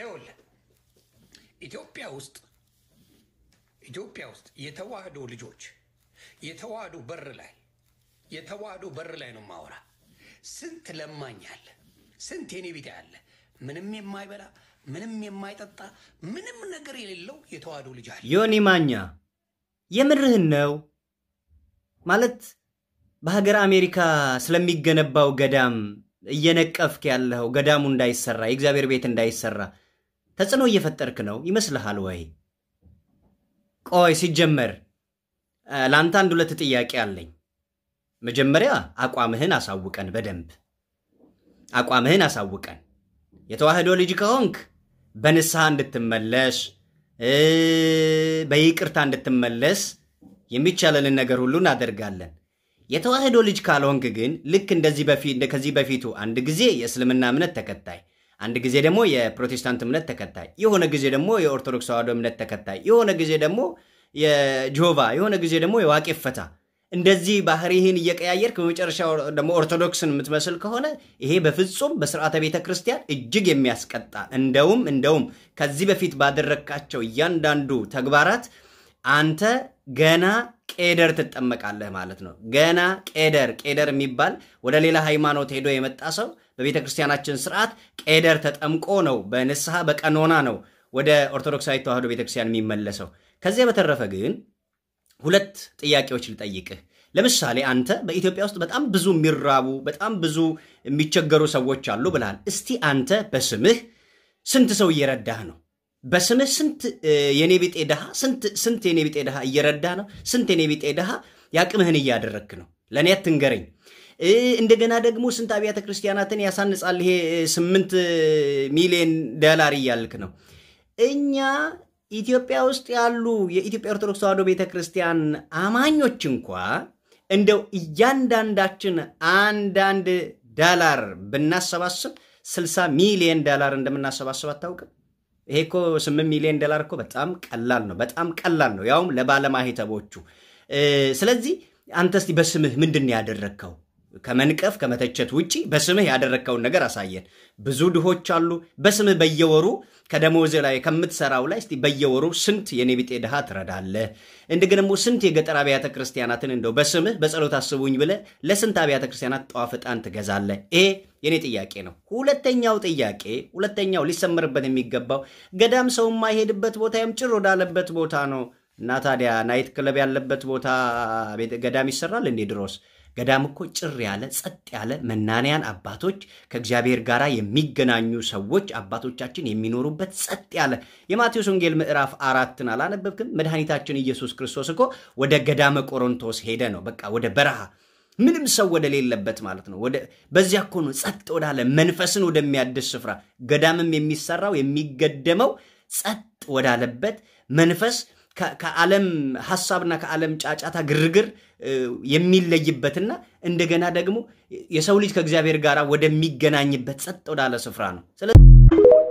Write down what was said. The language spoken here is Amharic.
ይኸውልህ ኢትዮጵያ ውስጥ ኢትዮጵያ ውስጥ የተዋህዶ ልጆች የተዋህዶ በር ላይ የተዋህዶ በር ላይ ነው ማወራ። ስንት ለማኝ አለ፣ ስንት የኔ ቢጤ አለ፣ ምንም የማይበላ ምንም የማይጠጣ ምንም ነገር የሌለው የተዋህዶ ልጅ አለ። ዮኒ ማኛ የምርህን ነው ማለት በሀገር አሜሪካ ስለሚገነባው ገዳም እየነቀፍክ ያለው ገዳሙ እንዳይሰራ የእግዚአብሔር ቤት እንዳይሰራ ተጽዕኖ እየፈጠርክ ነው ይመስልሃል ወይ? ቆይ ሲጀመር ለአንተ አንድ ሁለት ጥያቄ አለኝ። መጀመሪያ አቋምህን አሳውቀን፣ በደንብ አቋምህን አሳውቀን። የተዋህዶ ልጅ ከሆንክ በንስሐ እንድትመለስ በይቅርታ እንድትመለስ የሚቻለንን ነገር ሁሉ እናደርጋለን። የተዋህዶ ልጅ ካልሆንክ ግን ልክ እንደዚህ ከዚህ በፊቱ አንድ ጊዜ የእስልምና እምነት ተከታይ አንድ ጊዜ ደግሞ የፕሮቴስታንት እምነት ተከታይ፣ የሆነ ጊዜ ደግሞ የኦርቶዶክስ ተዋህዶ እምነት ተከታይ፣ የሆነ ጊዜ ደግሞ የጆቫ፣ የሆነ ጊዜ ደግሞ የዋቄ ፈታ እንደዚህ ባህሪህን እየቀያየርክ በመጨረሻ ደግሞ ኦርቶዶክስን የምትመስል ከሆነ ይሄ በፍጹም በስርዓተ ቤተ ክርስቲያን እጅግ የሚያስቀጣ እንደውም እንደውም ከዚህ በፊት ባደረግካቸው እያንዳንዱ ተግባራት አንተ ገና ቄደር ትጠመቃለህ ማለት ነው። ገና ቄደር ቄደር የሚባል ወደ ሌላ ሃይማኖት ሄዶ የመጣ ሰው በቤተ ክርስቲያናችን ስርዓት ቄደር ተጠምቆ ነው በንስሐ በቀኖና ነው ወደ ኦርቶዶክሳዊ ተዋህዶ ቤተክርስቲያን የሚመለሰው። ከዚያ በተረፈ ግን ሁለት ጥያቄዎች ልጠይቅህ። ለምሳሌ አንተ በኢትዮጵያ ውስጥ በጣም ብዙ የሚራቡ በጣም ብዙ የሚቸገሩ ሰዎች አሉ ብልሃል። እስቲ አንተ በስምህ ስንት ሰው እየረዳህ ነው? በስም ስንት የኔ ቢጤ ድሃ ስንት የኔ ቢጤ ድሃ እየረዳ ነው። ስንት የኔ ቢጤ ድሃ ያቅምህን እያደረግክ ነው። ለእኔ አትንገረኝ። እንደገና ደግሞ ስንት አብያተ ክርስቲያናትን ያሳንጻል ይሄ ስምንት ሚሊዮን ደላር እያልክ ነው። እኛ ኢትዮጵያ ውስጥ ያሉ የኢትዮጵያ ኦርቶዶክስ ተዋህዶ ቤተ ክርስቲያን አማኞች እንኳ እንደው እያንዳንዳችን አንዳንድ ዳላር ብናሰባስብ 60 ሚሊዮን ዳላር እንደምናሰባስብ አታውቅም? ይሄ እኮ ስምንት ሚሊዮን ዶላር እኮ በጣም ቀላል ነው፣ በጣም ቀላል ነው፣ ያውም ለባለማህተቦቹ። ስለዚህ አንተ እስቲ በስምህ ምንድን ነው ያደረግከው? ከመንቀፍ ከመተቸት ውጪ በስምህ ያደረግከውን ነገር አሳየን። ብዙ ድሆች አሉ። በስምህ በየወሩ ከደሞዝ ላይ ከምትሰራው ላይ እስቲ በየወሩ ስንት የኔቢጤ ድሃ ትረዳለህ? እንደገና ስንት የገጠር አብያተ ክርስቲያናትን እንደው በስምህ በጸሎት አስቡኝ ብለህ ለስንት አብያተ ክርስቲያናት ጧፍ ዕጣን ትገዛለህ? ይሄ የኔ ጥያቄ ነው። ሁለተኛው ጥያቄ ሁለተኛው ሊሰመርበት የሚገባው ገዳም ሰው የማይሄድበት ቦታ ወይም ጭር ወዳለበት ቦታ ነው እና ታዲያ ናይት ክለብ ያለበት ቦታ ገዳም ይሰራል እንዴ? ድሮስ ገዳም እኮ ጭር ያለ ጸጥ ያለ መናንያን አባቶች ከእግዚአብሔር ጋር የሚገናኙ ሰዎች አባቶቻችን የሚኖሩበት ጸጥ ያለ የማቴዎስ ወንጌል ምዕራፍ አራትን አላነበብክም? መድኃኒታችን ኢየሱስ ክርስቶስ እኮ ወደ ገዳመ ቆሮንቶስ ሄደ ነው። በቃ ወደ በረሃ ምንም ሰው ወደሌለበት ማለት ነው። በዚያ እኮ ነው ጸጥ ወዳለ መንፈስን ወደሚያድስ ስፍራ ገዳምም የሚሰራው የሚገደመው ጸጥ ወዳለበት መንፈስ ከዓለም ሀሳብና ከዓለም ጫጫታ ግርግር የሚለይበትና እንደገና ደግሞ የሰው ልጅ ከእግዚአብሔር ጋር ወደሚገናኝበት ጸጥ ወዳለ ስፍራ ነው። ስለዚህ